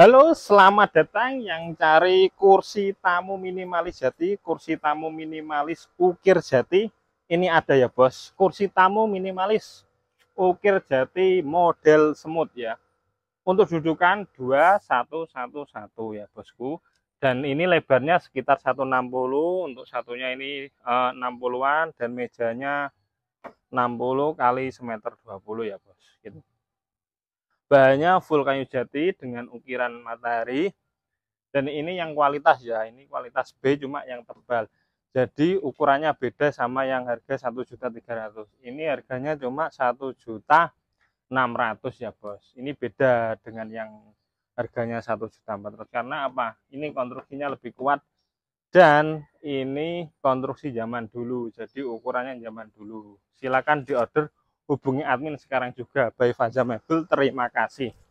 Halo, selamat datang yang cari kursi tamu minimalis jati, kursi tamu minimalis ukir jati. Ini ada ya bos, kursi tamu minimalis ukir jati model semut ya. Untuk dudukan 2111 ya bosku. Dan ini lebarnya sekitar 160, untuk satunya ini 60-an eh, dan mejanya 60 kali semeter 20 ya bos. Gitu bahannya full kayu jati dengan ukiran matahari dan ini yang kualitas ya ini kualitas B cuma yang tebal jadi ukurannya beda sama yang harga juta 1.300 ini harganya cuma juta 1.600 ya bos ini beda dengan yang harganya 1.400 karena apa ini konstruksinya lebih kuat dan ini konstruksi zaman dulu jadi ukurannya zaman dulu silakan diorder hubungi admin sekarang juga by Faza Mebel terima kasih